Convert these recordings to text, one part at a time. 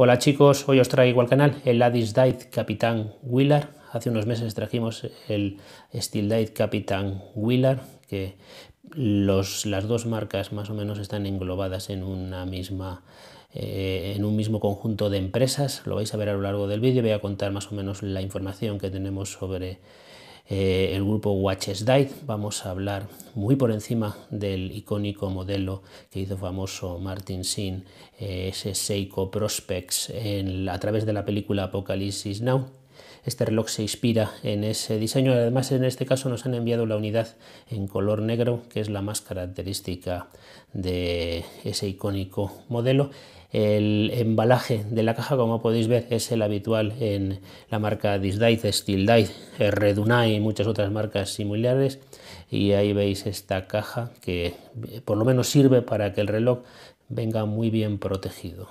Hola chicos, hoy os traigo al canal el Addis Dive Capitán Wheeler. Hace unos meses trajimos el Steel Capitán Wheeler, que las dos marcas más o menos están englobadas en una misma eh, en un mismo conjunto de empresas. Lo vais a ver a lo largo del vídeo. Voy a contar más o menos la información que tenemos sobre eh, el grupo Watches Died. Vamos a hablar muy por encima del icónico modelo que hizo famoso Martin Sin, eh, ese Seiko Prospects, a través de la película Apocalipsis Now. Este reloj se inspira en ese diseño. Además, en este caso nos han enviado la unidad en color negro, que es la más característica de ese icónico modelo. El embalaje de la caja, como podéis ver, es el habitual en la marca Steel Dice, Redunai y muchas otras marcas similares. Y ahí veis esta caja que eh, por lo menos sirve para que el reloj venga muy bien protegido.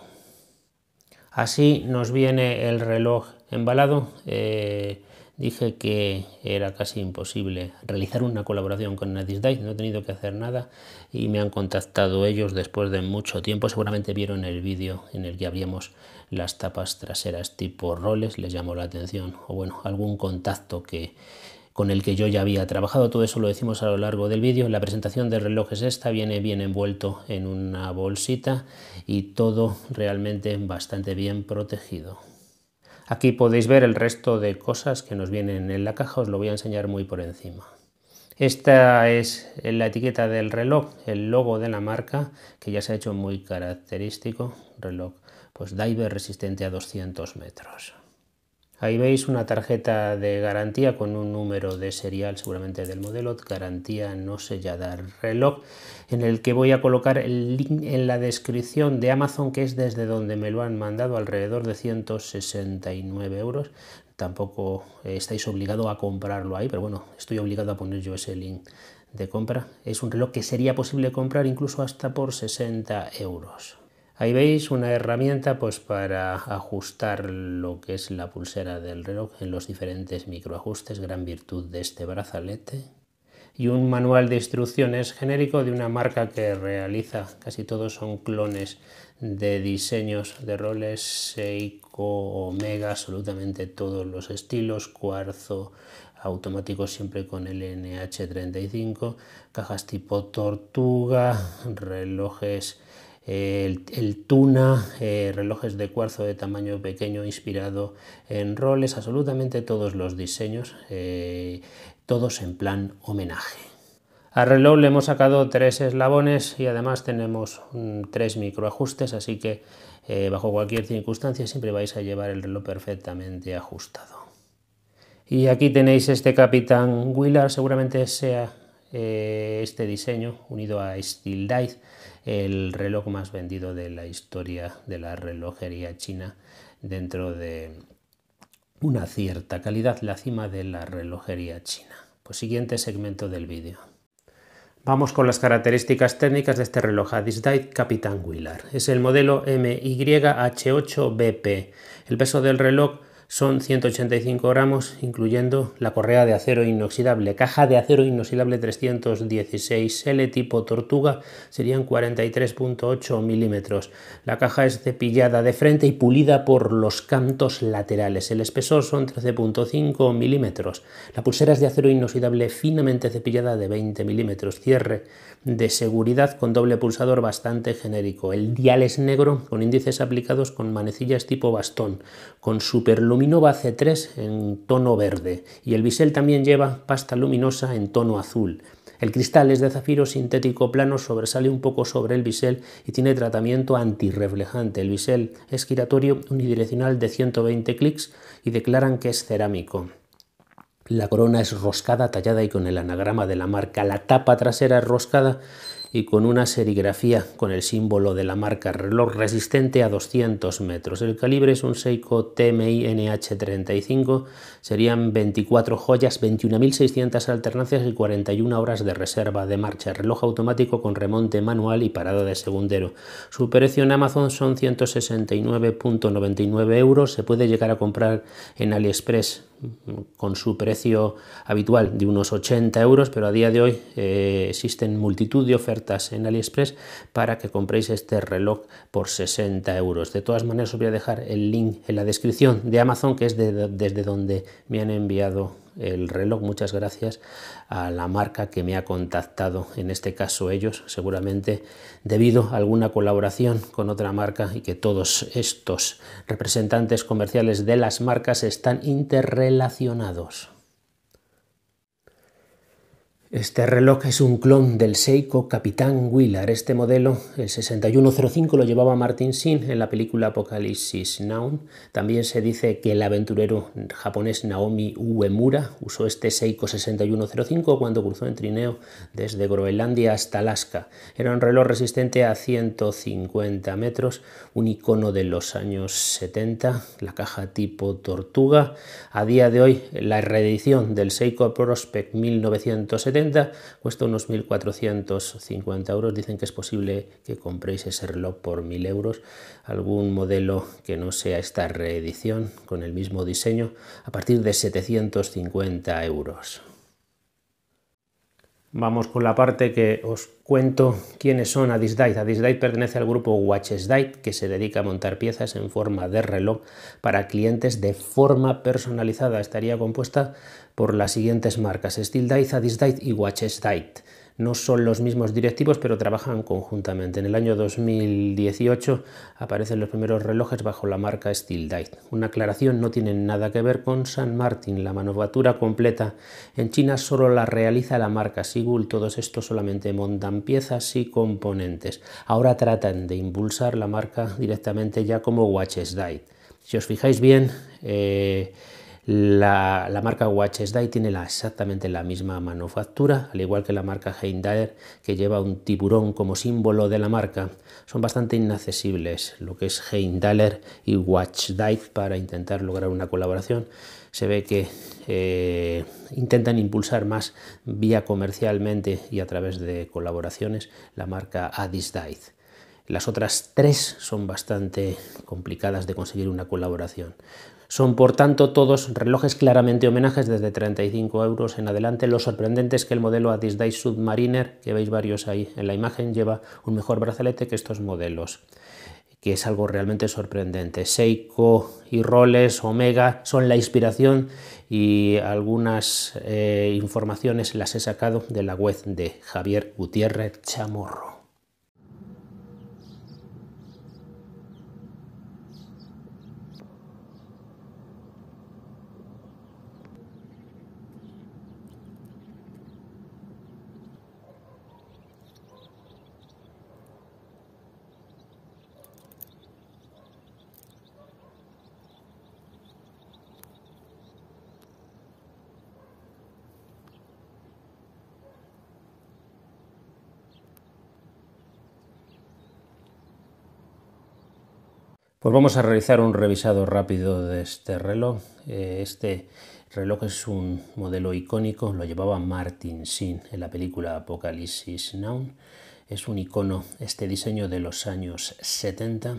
Así nos viene el reloj embalado. Eh, dije que era casi imposible realizar una colaboración con Dice, no he tenido que hacer nada y me han contactado ellos después de mucho tiempo. Seguramente vieron el vídeo en el que abríamos las tapas traseras tipo roles, les llamó la atención o bueno, algún contacto con el que yo ya había trabajado, todo eso lo decimos a lo largo del vídeo. La presentación de relojes esta viene bien envuelto en una bolsita y todo realmente bastante bien protegido. Aquí podéis ver el resto de cosas que nos vienen en la caja, os lo voy a enseñar muy por encima. Esta es la etiqueta del reloj, el logo de la marca, que ya se ha hecho muy característico, reloj pues diver resistente a 200 metros. Ahí veis una tarjeta de garantía con un número de serial seguramente del modelo, garantía no sellada reloj, en el que voy a colocar el link en la descripción de Amazon, que es desde donde me lo han mandado, alrededor de 169 euros. Tampoco estáis obligado a comprarlo ahí, pero bueno, estoy obligado a poner yo ese link de compra. Es un reloj que sería posible comprar incluso hasta por 60 euros. Ahí veis una herramienta pues, para ajustar lo que es la pulsera del reloj en los diferentes microajustes, gran virtud de este brazalete. Y un manual de instrucciones genérico de una marca que realiza, casi todos son clones de diseños de roles, Seiko, Omega, absolutamente todos los estilos, cuarzo, automático siempre con el NH35, cajas tipo tortuga, relojes el, tuna, eh, relojes de cuarzo de tamaño pequeño inspirado en roles, absolutamente todos los diseños, eh, todos en plan homenaje. a reloj le hemos sacado tres eslabones y además tenemos mm, tres microajustes, así que eh, bajo cualquier circunstancia siempre vais a llevar el reloj perfectamente ajustado. Y aquí tenéis este capitán Willard, seguramente sea eh, este diseño unido a Steel Dive, el reloj más vendido de la historia de la relojería china dentro de una cierta calidad, la cima de la relojería china. Pues siguiente segmento del vídeo. Vamos con las características técnicas de este reloj Dive Capitán Wheeler. Es el modelo MYH8BP. El peso del reloj son 185 gramos, incluyendo la correa de acero inoxidable. Caja de acero inoxidable 316L tipo tortuga serían 43.8 milímetros. La caja es cepillada de frente y pulida por los cantos laterales. El espesor son 13.5 milímetros. La pulsera es de acero inoxidable finamente cepillada de 20 milímetros. Cierre de seguridad con doble pulsador bastante genérico. El dial es negro con índices aplicados con manecillas tipo bastón, con superlum luminova C3 en tono verde y el bisel también lleva pasta luminosa en tono azul. El cristal es de zafiro sintético plano, sobresale un poco sobre el bisel y tiene tratamiento antirreflejante. El bisel es giratorio unidireccional de 120 clics y declaran que es cerámico. La corona es roscada, tallada y con el anagrama de la marca. La tapa trasera es roscada y con una serigrafía con el símbolo de la marca reloj resistente a 200 metros. El calibre es un Seiko TMI NH35, serían 24 joyas, 21.600 alternancias y 41 horas de reserva de marcha. Reloj automático con remonte manual y parada de segundero. Su precio en Amazon son 169.99 euros, se puede llegar a comprar en AliExpress con su precio habitual de unos 80 euros, pero a día de hoy eh, existen multitud de ofertas en AliExpress para que compréis este reloj por 60 euros. De todas maneras os voy a dejar el link en la descripción de Amazon, que es de, desde donde me han enviado el reloj, muchas gracias a la marca que me ha contactado, en este caso ellos, seguramente debido a alguna colaboración con otra marca y que todos estos representantes comerciales de las marcas están interrelacionados. Este reloj es un clon del Seiko Capitán Wheeler. Este modelo, el 6105, lo llevaba Martin Sin en la película Apocalipsis Now. También se dice que el aventurero japonés Naomi Uemura usó este Seiko 6105 cuando cruzó en trineo desde Groenlandia hasta Alaska. Era un reloj resistente a 150 metros, un icono de los años 70, la caja tipo tortuga. A día de hoy, la reedición del Seiko Prospect 1970 cuesta unos 1.450 euros. Dicen que es posible que compréis ese reloj por 1.000 euros. Algún modelo que no sea esta reedición con el mismo diseño a partir de 750 euros. Vamos con la parte que os cuento quiénes son Adisdite. Adisdite pertenece al grupo Watchesdite, que se dedica a montar piezas en forma de reloj para clientes de forma personalizada. Estaría compuesta por las siguientes marcas: Steel Steeldite, Adisdite y Watchesdite no son los mismos directivos, pero trabajan conjuntamente. En el año 2018 aparecen los primeros relojes bajo la marca Steel Dite. Una aclaración, no tienen nada que ver con San Martín. La manufactura completa en China solo la realiza la marca Sigul. Todos estos solamente montan piezas y componentes. Ahora tratan de impulsar la marca directamente ya como Watches Dite. Si os fijáis bien, eh, la, marca marca Dive tiene exactamente la misma manufactura, al igual que la marca Heindaer, que lleva un tiburón como símbolo de la marca. Son bastante inaccesibles lo que es Heindaller y Dive para intentar lograr una colaboración. Se ve que eh, intentan impulsar más vía comercialmente y a través de colaboraciones la marca Addisdai. Las otras tres son bastante complicadas de conseguir una colaboración. Son, por tanto, todos relojes claramente homenajes desde 35 euros en adelante. Lo sorprendente es que el modelo Day Submariner, que veis varios ahí en la imagen, lleva un mejor brazalete que estos modelos que es algo realmente sorprendente. Seiko y Rolex, Omega son la inspiración y algunas eh, informaciones las he sacado de la web de Javier Gutiérrez Chamorro. vamos a realizar un revisado rápido de este reloj. Eh, este reloj es un modelo icónico, lo llevaba Martin Sin en la película Apocalipsis Now. Es un icono, este diseño de los años 70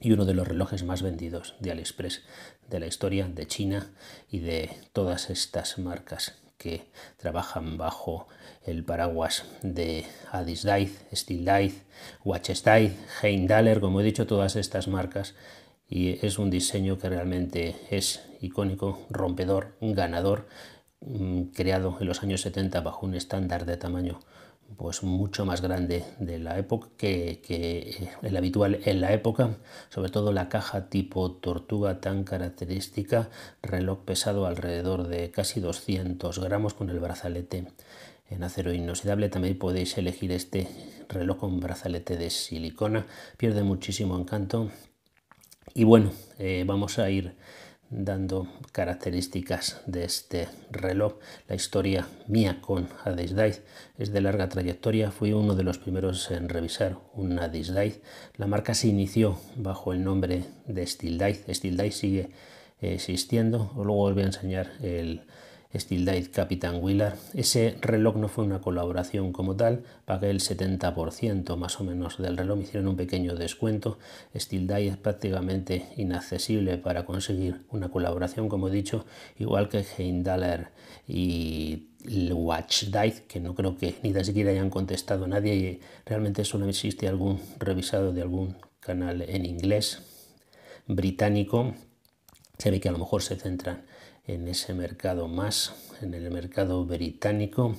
y uno de los relojes más vendidos de AliExpress de la historia de China y de todas estas marcas que trabajan bajo el paraguas de Addis Watch Hein Heindaler, como he dicho, todas estas marcas. Y es un diseño que realmente es icónico, rompedor, ganador, mm, creado en los años 70 bajo un estándar de tamaño pues mucho más grande de la época que, el habitual en la época, sobre todo la caja tipo tortuga tan característica, reloj pesado alrededor de casi 200 gramos con el brazalete en acero inoxidable. También podéis elegir este reloj con brazalete de silicona, pierde muchísimo encanto. Y bueno, eh, vamos a ir dando características de este reloj. La historia mía con Addis es de larga trayectoria, fui uno de los primeros en revisar un Addis La marca se inició bajo el nombre de Steel Dye. Steel sigue eh, existiendo, luego os voy a enseñar el Steel Died Capitán Wheeler. Ese reloj no fue una colaboración como tal, pagué el 70% más o menos del reloj, me hicieron un pequeño descuento. Steel es prácticamente inaccesible para conseguir una colaboración, como he dicho, igual que Daller y Watch Dive, que no creo que ni de siquiera hayan contestado nadie y realmente solo existe algún revisado de algún canal en inglés británico se ve que a lo mejor se centran en ese mercado más, en el mercado británico,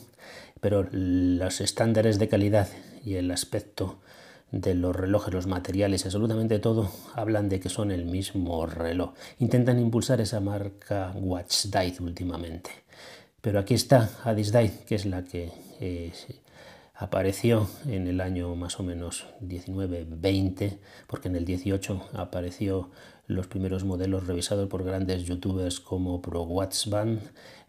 pero los estándares de calidad y el aspecto de los relojes, los materiales, absolutamente todo, hablan de que son el mismo reloj. Intentan impulsar esa marca Watch últimamente. Pero aquí está Addis que es la que eh, apareció en el año más o menos 19-20, porque en el 18 apareció los primeros modelos revisados por grandes youtubers como ProWatchBand.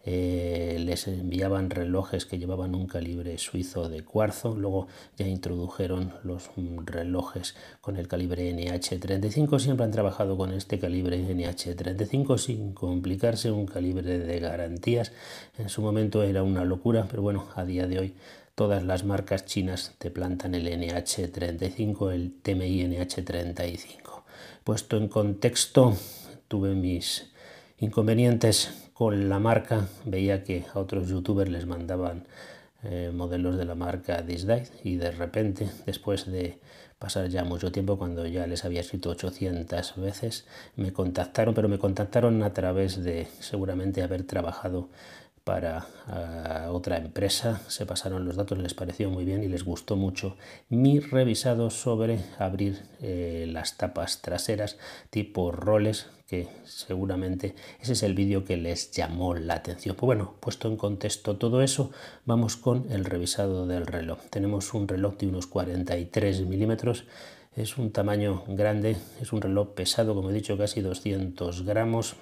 Eh, les enviaban relojes que llevaban un calibre suizo de cuarzo, luego ya introdujeron los mm, relojes con el calibre NH35, siempre han trabajado con este calibre NH35 sin complicarse, un calibre de garantías, en su momento era una locura, pero bueno, a día de hoy todas las marcas chinas te plantan el NH35, el TMI NH35 puesto en contexto, tuve mis inconvenientes con la marca, veía que a otros youtubers les mandaban eh, modelos de la marca Disdite y de repente, después de pasar ya mucho tiempo, cuando ya les había escrito 800 veces, me contactaron, pero me contactaron a través de seguramente haber trabajado para ah, otra empresa, se pasaron los datos, les pareció muy bien y les gustó mucho mi revisado sobre abrir eh, las tapas traseras tipo roles, que seguramente ese es el vídeo que les llamó la atención. Pues bueno, puesto en contexto todo eso, vamos con el revisado del reloj. Tenemos un reloj de unos 43 milímetros. Es un tamaño grande, es un reloj pesado, como he dicho, casi 200 gramos,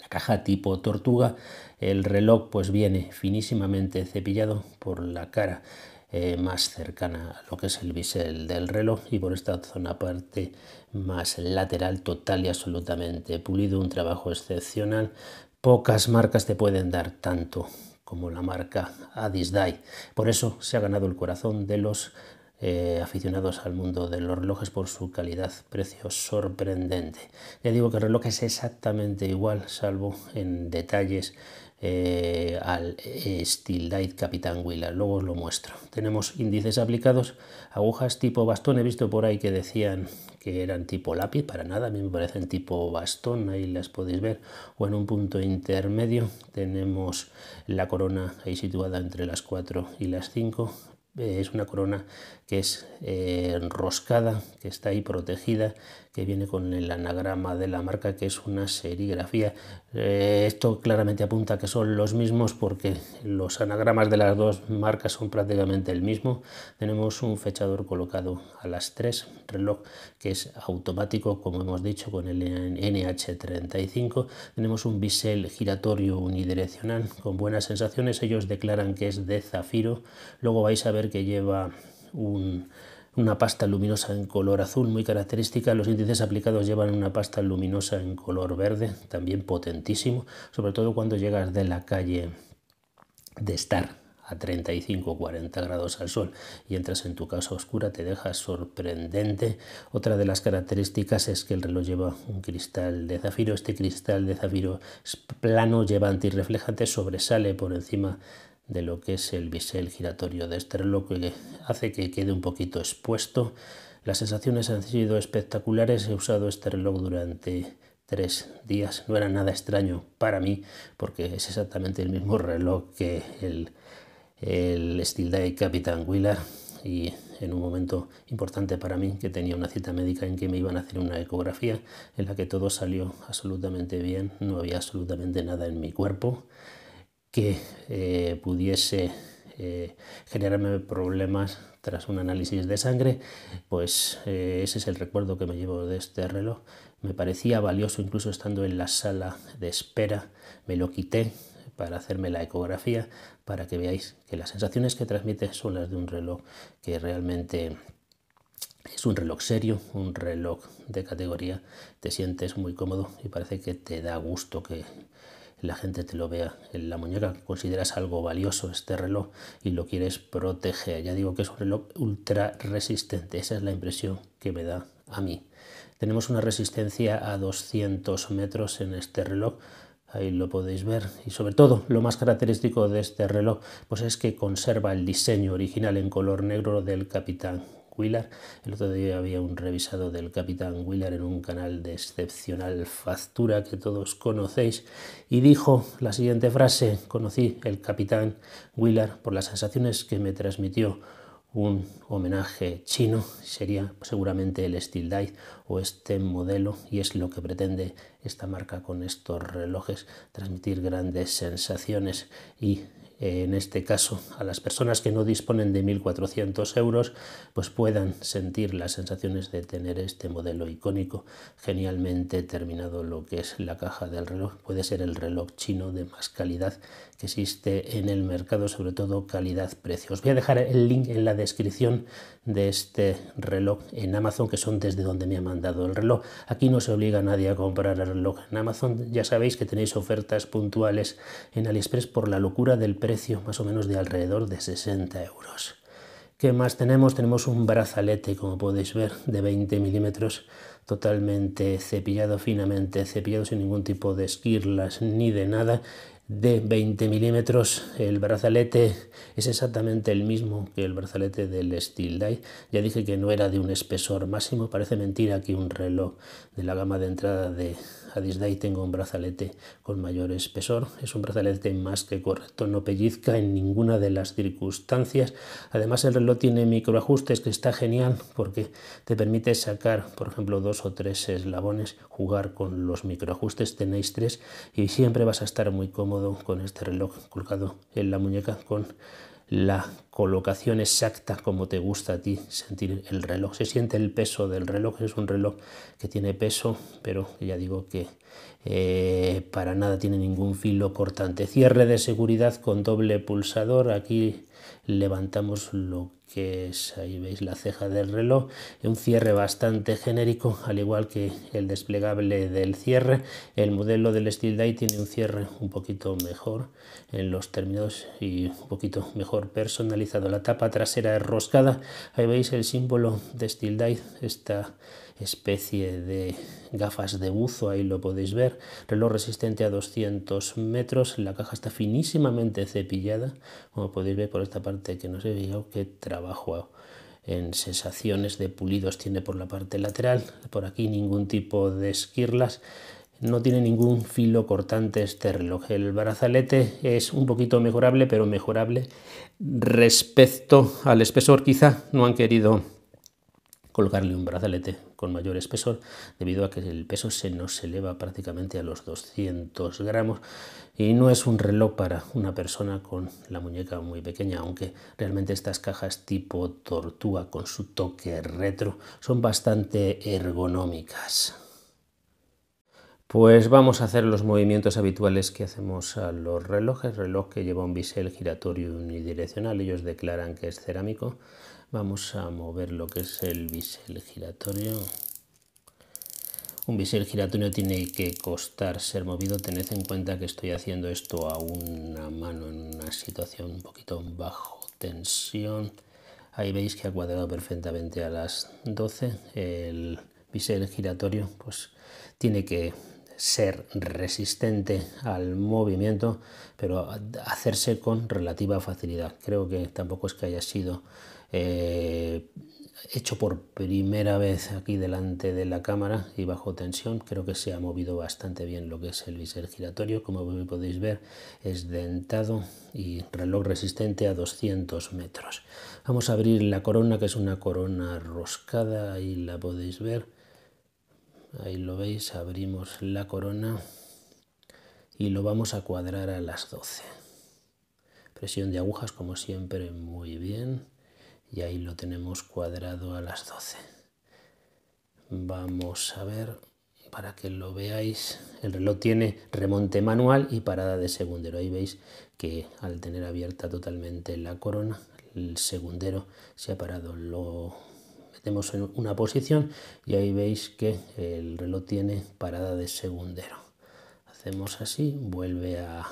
la caja tipo tortuga, el reloj pues viene finísimamente cepillado por la cara eh, más cercana a lo que es el bisel del reloj y por esta zona parte más lateral total y absolutamente pulido, un trabajo excepcional. Pocas marcas te pueden dar tanto como la marca Dai. Por eso se ha ganado el corazón de los eh, aficionados al mundo de los relojes por su calidad, precio sorprendente. Ya digo que el reloj es exactamente igual, salvo en detalles eh, al Steel Light Capitán Willa Luego os lo muestro. Tenemos índices aplicados, agujas tipo bastón. He visto por ahí que decían que eran tipo lápiz, para nada. A mí me parecen tipo bastón, ahí las podéis ver. O en un punto intermedio tenemos la corona ahí situada entre las 4 y las 5. Eh, es una corona que es eh, enroscada, que está ahí protegida, que viene con el anagrama de la marca, que es una serigrafía. Eh, esto claramente apunta que son los mismos porque los anagramas de las dos marcas son prácticamente el mismo. Tenemos un fechador colocado a las 3, reloj que es automático, como hemos dicho, con el NH35. Tenemos un bisel giratorio unidireccional con buenas sensaciones. Ellos declaran que es de zafiro. Luego vais a ver que lleva un una pasta luminosa en color azul muy característica. Los índices aplicados llevan una pasta luminosa en color verde, también potentísimo, sobre todo cuando llegas de la calle de estar a 35 o 40 grados al sol y entras en tu casa oscura, te deja sorprendente. Otra de las características es que el reloj lleva un cristal de zafiro. Este cristal de zafiro es plano, lleva antirreflejante, sobresale por encima de lo que es el bisel giratorio de este reloj que hace que quede un poquito expuesto. Las sensaciones han sido espectaculares, he usado este reloj durante tres días, no era nada extraño para mí porque es exactamente el mismo reloj que el, el Steel Capitán Wheeler y en un momento importante para mí, que tenía una cita médica en que me iban a hacer una ecografía, en la que todo salió absolutamente bien, no había absolutamente nada en mi cuerpo que eh, pudiese eh, generarme problemas tras un análisis de sangre, pues eh, ese es el recuerdo que me llevo de este reloj. Me parecía valioso incluso estando en la sala de espera, me lo quité para hacerme la ecografía, para que veáis que las sensaciones que transmite son las de un reloj que realmente es un reloj serio, un reloj de categoría, te sientes muy cómodo y parece que te da gusto que, la gente te lo vea en la muñeca, consideras algo valioso este reloj y lo quieres proteger. Ya digo que es un reloj ultra resistente, esa es la impresión que me da a mí. Tenemos una resistencia a 200 metros en este reloj, ahí lo podéis ver y sobre todo lo más característico de este reloj pues es que conserva el diseño original en color negro del capitán Wheeler. El otro día había un revisado del capitán Wheeler en un canal de excepcional factura que todos conocéis y dijo la siguiente frase, conocí el capitán Wheeler por las sensaciones que me transmitió un homenaje chino sería seguramente el Steel o este modelo y es lo que pretende esta marca con estos relojes transmitir grandes sensaciones y eh, en este caso a las personas que no disponen de 1.400 euros, pues puedan sentir las sensaciones de tener este modelo icónico, genialmente terminado lo que es la caja del reloj. Puede ser el reloj chino de más calidad que existe en el mercado, sobre todo calidad-precio. Os voy a dejar el link en la descripción de este reloj en Amazon, que son desde donde me ha mandado el reloj. Aquí no se obliga a nadie a comprar el reloj en Amazon. Ya sabéis que tenéis ofertas puntuales en AliExpress por la locura del precio más o menos de alrededor de 60 euros. ¿Qué más tenemos? Tenemos un brazalete, como podéis ver, de 20 milímetros, totalmente cepillado, finamente cepillado, sin ningún tipo de esquirlas ni de nada, de 20 milímetros. El brazalete es exactamente el mismo que el brazalete del Steel Dye. Ya dije que no era de un espesor máximo, parece mentira que un reloj de la gama de entrada de a Disney tengo un brazalete con mayor espesor. Es un brazalete más que correcto, no pellizca en ninguna de las circunstancias. Además el reloj tiene microajustes que está genial porque te permite sacar, por ejemplo, dos o tres eslabones, jugar con los microajustes. Tenéis tres y siempre vas a estar muy cómodo con este reloj colgado en la muñeca con la colocación exacta como te gusta a ti sentir el reloj. Se siente el peso del reloj, es un reloj que tiene peso, pero ya digo que eh, para nada tiene ningún filo cortante. Cierre de seguridad con doble pulsador, aquí levantamos lo que es, ahí veis la ceja del reloj, un cierre bastante genérico, al igual que el desplegable del cierre. El modelo del Steel Day tiene un cierre un poquito mejor en los términos y un poquito mejor personalizado. La tapa trasera es roscada, ahí veis el símbolo de Steel Day, está especie de gafas de buzo, ahí lo podéis ver, reloj resistente a 200 metros, la caja está finísimamente cepillada, como podéis ver por esta parte que no se veía, qué trabajo en sensaciones de pulidos tiene por la parte lateral, por aquí ningún tipo de esquirlas, no tiene ningún filo cortante este reloj. El brazalete es un poquito mejorable, pero mejorable respecto al espesor quizá no han querido colocarle un brazalete con mayor espesor, debido a que el peso se nos eleva prácticamente a los 200 gramos y no es un reloj para una persona con la muñeca muy pequeña, aunque realmente estas cajas tipo tortuga con su toque retro son bastante ergonómicas. Pues vamos a hacer los movimientos habituales que hacemos a los relojes. Reloj que lleva un bisel giratorio unidireccional, ellos declaran que es cerámico vamos a mover lo que es el bisel giratorio. Un bisel giratorio tiene que costar ser movido. Tened en cuenta que estoy haciendo esto a una mano en una situación un poquito bajo tensión. Ahí veis que ha cuadrado perfectamente a las 12. El bisel giratorio pues tiene que ser resistente al movimiento, pero hacerse con relativa facilidad. Creo que tampoco es que haya sido eh, hecho por primera vez aquí delante de la cámara y bajo tensión. Creo que se ha movido bastante bien lo que es el visor giratorio. Como podéis ver, es dentado y reloj resistente a 200 metros. Vamos a abrir la corona, que es una corona roscada. Ahí la podéis ver. Ahí lo veis, abrimos la corona y lo vamos a cuadrar a las 12. Presión de agujas, como siempre, muy bien y ahí lo tenemos cuadrado a las 12. Vamos a ver para que lo veáis. El reloj tiene remonte manual y parada de segundero. Ahí veis que al tener abierta totalmente la corona, el segundero se ha parado. Lo metemos en una posición y ahí veis que el reloj tiene parada de segundero. Hacemos así, vuelve a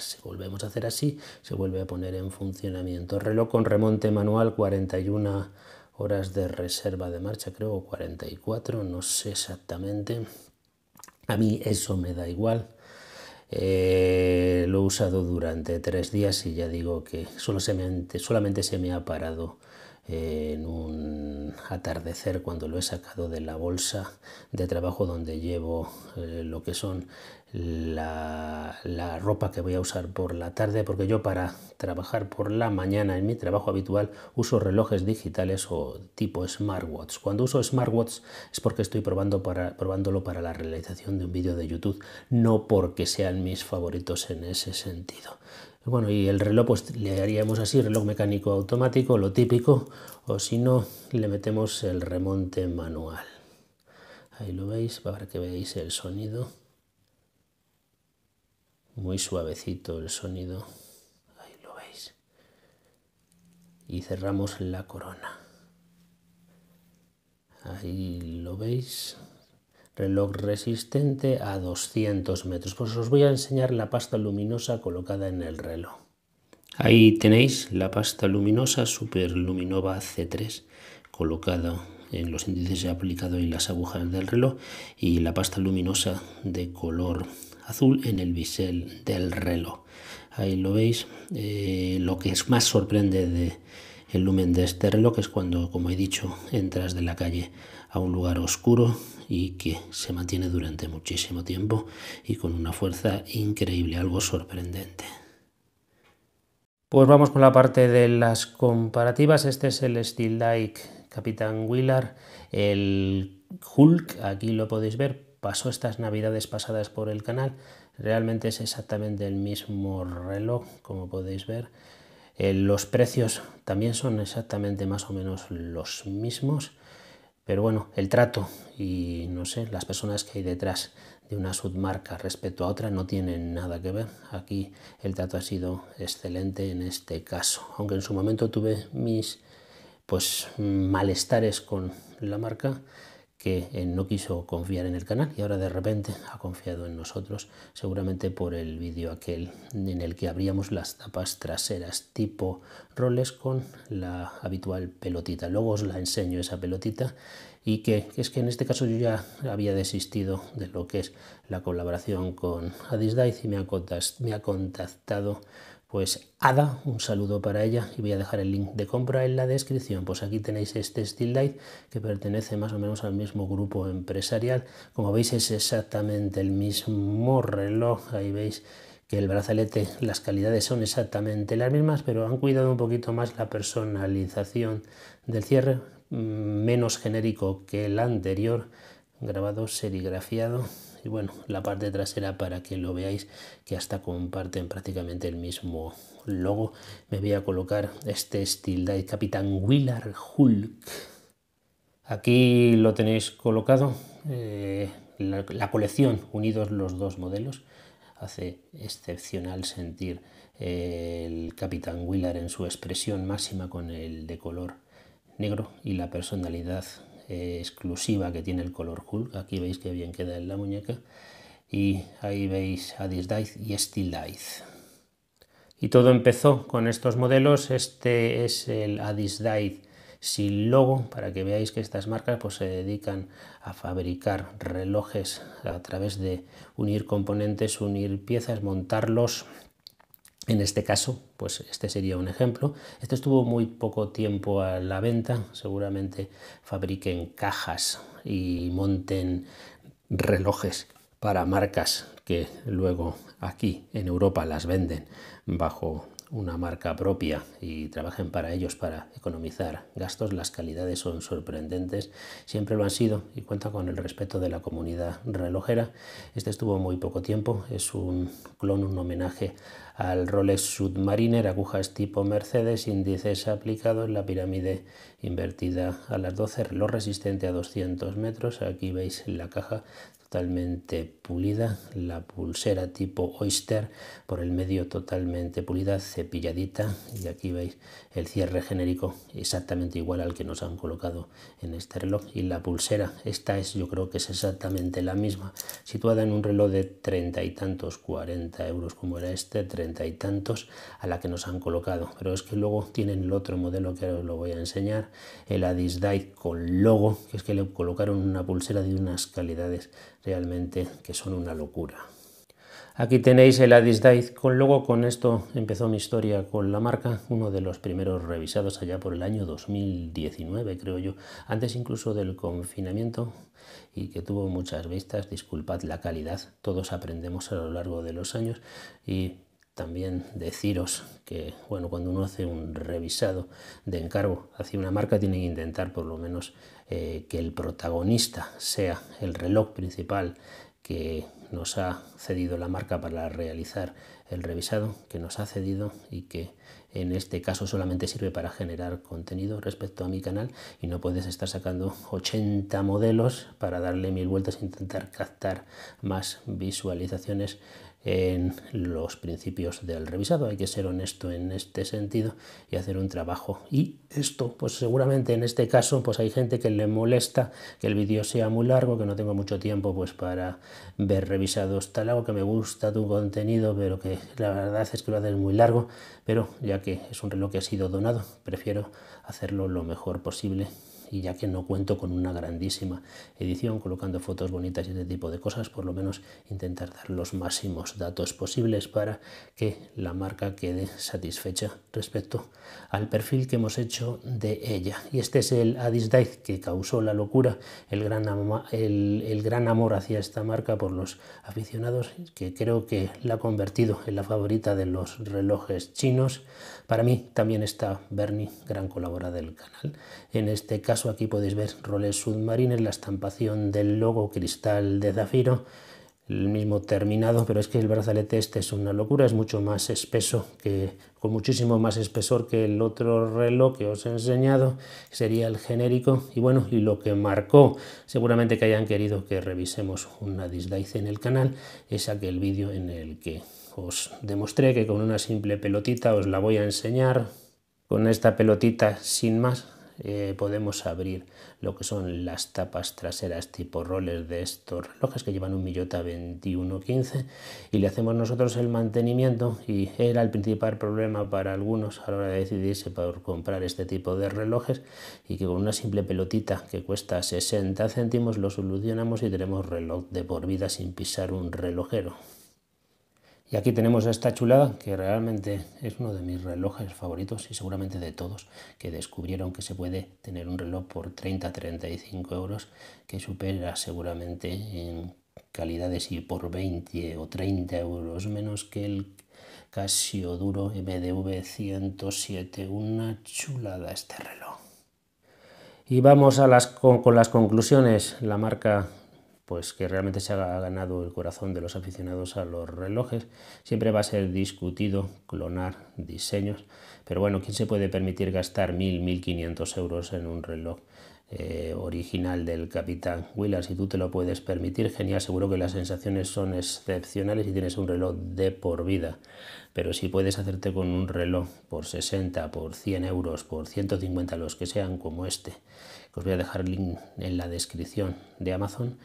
si Volvemos a hacer así, se vuelve a poner en funcionamiento. Reloj con remonte manual, 41 horas de reserva de marcha, creo, 44, no sé exactamente. A mí eso me da igual. Eh, lo he usado durante tres días y ya digo que solamente, solamente se me ha parado en un atardecer cuando lo he sacado de la bolsa de trabajo donde llevo eh, lo que son la, ropa que voy a usar por la tarde, porque yo para trabajar por la mañana en mi trabajo habitual uso relojes digitales o tipo smartwatch. Cuando uso smartwatch es porque estoy probando para, probándolo para la realización de un vídeo de YouTube, no porque sean mis favoritos en ese sentido. Bueno, y el reloj pues le haríamos así, reloj mecánico automático, lo típico, o si no, le metemos el remonte manual. Ahí lo veis, para que veáis el sonido muy suavecito el sonido. Ahí lo veis. Y cerramos la corona. Ahí lo veis. Reloj resistente a 200 metros. Pues os voy a enseñar la pasta luminosa colocada en el reloj. Ahí tenéis la pasta luminosa Super Luminova C3 colocada en los índices ya aplicado y las agujas del reloj y la pasta luminosa de color azul en el bisel del reloj. Ahí lo veis. Eh, lo que es más sorprende de el lumen de este reloj es cuando, como he dicho, entras de la calle a un lugar oscuro y que se mantiene durante muchísimo tiempo y con una fuerza increíble, algo sorprendente. Pues vamos con la parte de las comparativas. Este es el Steel Dike Capitán willard el Hulk, aquí lo podéis ver, pasó estas navidades pasadas por el canal. Realmente es exactamente el mismo reloj, como podéis ver. Eh, los precios también son exactamente más o menos los mismos. Pero bueno, el trato y no sé, las personas que hay detrás de una submarca respecto a otra no tienen nada que ver. Aquí el trato ha sido excelente en este caso. Aunque en su momento tuve mis pues malestares con la marca, que eh, no quiso confiar en el canal y ahora de repente ha confiado en nosotros, seguramente por el vídeo aquel en el que abríamos las tapas traseras tipo roles con la habitual pelotita. Luego os la enseño esa pelotita y que es que en este caso yo ya había desistido de lo que es la colaboración con Dice y me ha contactado pues Ada, un saludo para ella y voy a dejar el link de compra en la descripción. Pues aquí tenéis este Steel Light que pertenece más o menos al mismo grupo empresarial. Como veis es exactamente el mismo reloj, ahí veis que el brazalete, las calidades son exactamente las mismas, pero han cuidado un poquito más la personalización del cierre, mm, menos genérico que el anterior, grabado serigrafiado y bueno la parte trasera para que lo veáis que hasta comparten prácticamente el mismo logo me voy a colocar este estilo de Capitán Willard Hulk aquí lo tenéis colocado eh, la, la colección unidos los dos modelos hace excepcional sentir eh, el capitán Willard en su expresión máxima con el de color negro y la personalidad eh, exclusiva que tiene el color cool Aquí veis que bien queda en la muñeca. Y ahí veis a Dice y Steel Y todo empezó con estos modelos. Este es el Addis Dice sin logo, para que veáis que estas marcas pues, se dedican a fabricar relojes a través de unir componentes, unir piezas, montarlos, en este caso pues este sería un ejemplo. Este estuvo muy poco tiempo a la venta, seguramente fabriquen cajas y monten relojes para marcas que luego aquí en Europa las venden bajo una marca propia y trabajen para ellos para economizar gastos, las calidades son sorprendentes, siempre lo han sido y cuenta con el respeto de la comunidad relojera. Este estuvo muy poco tiempo, es un clon, un homenaje al Rolex Submariner, agujas tipo Mercedes, índices aplicados, la pirámide invertida a las 12, reloj resistente a 200 metros, aquí veis la caja totalmente pulida, la pulsera tipo Oyster por el medio totalmente pulida, cepilladita y aquí veis el cierre genérico exactamente igual al que nos han colocado en este reloj y la pulsera, esta es yo creo que es exactamente la misma, situada en un reloj de treinta y tantos, 40 euros como era este, treinta y tantos a la que nos han colocado, pero es que luego tienen el otro modelo que os lo voy a enseñar, el Adisdai con logo, que es que le colocaron una pulsera de unas calidades realmente que son una locura. Aquí tenéis el Addis Dive, con luego con esto empezó mi historia con la marca, uno de los primeros revisados allá por el año 2019, creo yo, antes incluso del confinamiento y que tuvo muchas vistas, disculpad la calidad, todos aprendemos a lo largo de los años y también deciros que, bueno, cuando uno hace un revisado de encargo hacia una marca, tiene que intentar por lo menos eh, que el protagonista sea el reloj principal que nos ha cedido la marca para realizar el revisado, que nos ha cedido y que en este caso solamente sirve para generar contenido respecto a mi canal y no puedes estar sacando 80 modelos para darle mil vueltas e intentar captar más visualizaciones en los principios del revisado. Hay que ser honesto en este sentido y hacer un trabajo. Y esto, pues seguramente en este caso, pues hay gente que le molesta que el vídeo sea muy largo, que no tengo mucho tiempo pues para ver revisados tal algo que me gusta tu contenido, pero que la verdad es que lo haces muy largo, pero ya que es un reloj que ha sido donado, prefiero hacerlo lo mejor posible y ya que no cuento con una grandísima edición colocando fotos bonitas y este tipo de cosas, por lo menos intentar dar los máximos datos posibles para que la marca quede satisfecha respecto al perfil que hemos hecho de ella. Y este es el Addis Dive que causó la locura, el gran, el, gran amor hacia esta marca por los aficionados, que creo que la ha convertido en la favorita de los relojes chinos. Para mí también está Bernie, gran colaborador del canal. En este caso, aquí podéis ver roles submarines, la estampación del logo cristal de zafiro, el mismo terminado, pero es que el brazalete este es una locura, es mucho más espeso, que, con muchísimo más espesor que el otro reloj que os he enseñado, sería el genérico, y bueno, y lo que marcó, seguramente que hayan querido que revisemos una dice en el canal, es aquel vídeo en el que os demostré que con una simple pelotita os la voy a enseñar, con esta pelotita sin más eh, podemos abrir lo que son las tapas traseras tipo roles de estos relojes que llevan un millota 2115 y le hacemos nosotros el mantenimiento y era el principal problema para algunos a la hora de decidirse por comprar este tipo de relojes y que con una simple pelotita que cuesta 60 céntimos lo solucionamos y tenemos reloj de por vida sin pisar un relojero. Y aquí tenemos esta chulada que realmente es uno de mis relojes favoritos y seguramente de todos que descubrieron que se puede tener un reloj por 30-35 euros que supera seguramente en calidades y por 20 o 30 euros menos que el Casio Duro MDV 107. Una chulada este reloj. Y vamos a las, con las conclusiones. La marca pues que realmente se ha ganado el corazón de los aficionados a los relojes. Siempre va a ser discutido clonar diseños, pero bueno, ¿quién se puede permitir gastar 1.000, 1.500 euros en un reloj? Eh, original del capitán Willard, si tú te lo puedes permitir, genial, seguro que las sensaciones son excepcionales y tienes un reloj de por vida, pero si puedes hacerte con un reloj por 60, por 100 euros, por 150, los que sean como este, os voy a dejar el link en la descripción de Amazon,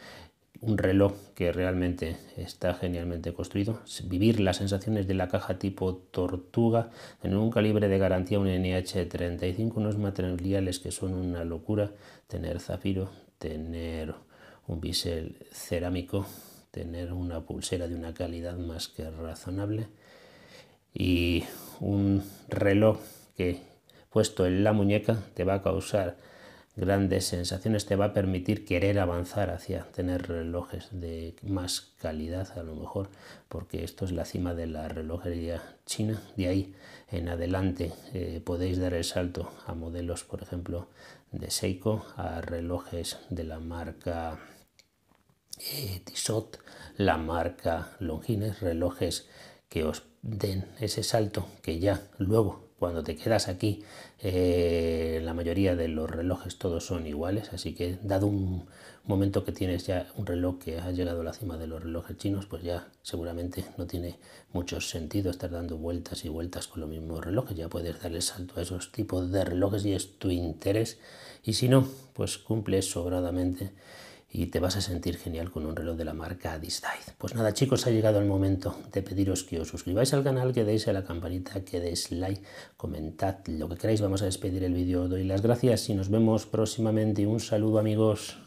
un reloj que realmente está genialmente construido, vivir las sensaciones de la caja tipo tortuga en un calibre de garantía un NH35, unos materiales que son una locura, tener zafiro, tener un bisel cerámico, tener una pulsera de una calidad más que razonable y un reloj que puesto en la muñeca te va a causar grandes sensaciones te va a permitir querer avanzar hacia tener relojes de más calidad a lo mejor porque esto es la cima de la relojería china de ahí en adelante eh, podéis dar el salto a modelos por ejemplo de Seiko a relojes de la marca eh, Tissot la marca Longines relojes que os den ese salto que ya luego cuando te quedas aquí, eh, la mayoría de los relojes todos son iguales, así que dado un momento que tienes ya un reloj que ha llegado a la cima de los relojes chinos, pues ya seguramente no tiene mucho sentido estar dando vueltas y vueltas con los mismos relojes, ya puedes darle salto a esos tipos de relojes y es tu interés, y si no, pues cumple sobradamente y te vas a sentir genial con un reloj de la marca Adidas. Pues nada chicos, ha llegado el momento de pediros que os suscribáis al canal, que deis a la campanita, que deis like, comentad lo que queráis. Vamos a despedir el vídeo, doy las gracias y nos vemos próximamente. Un saludo amigos.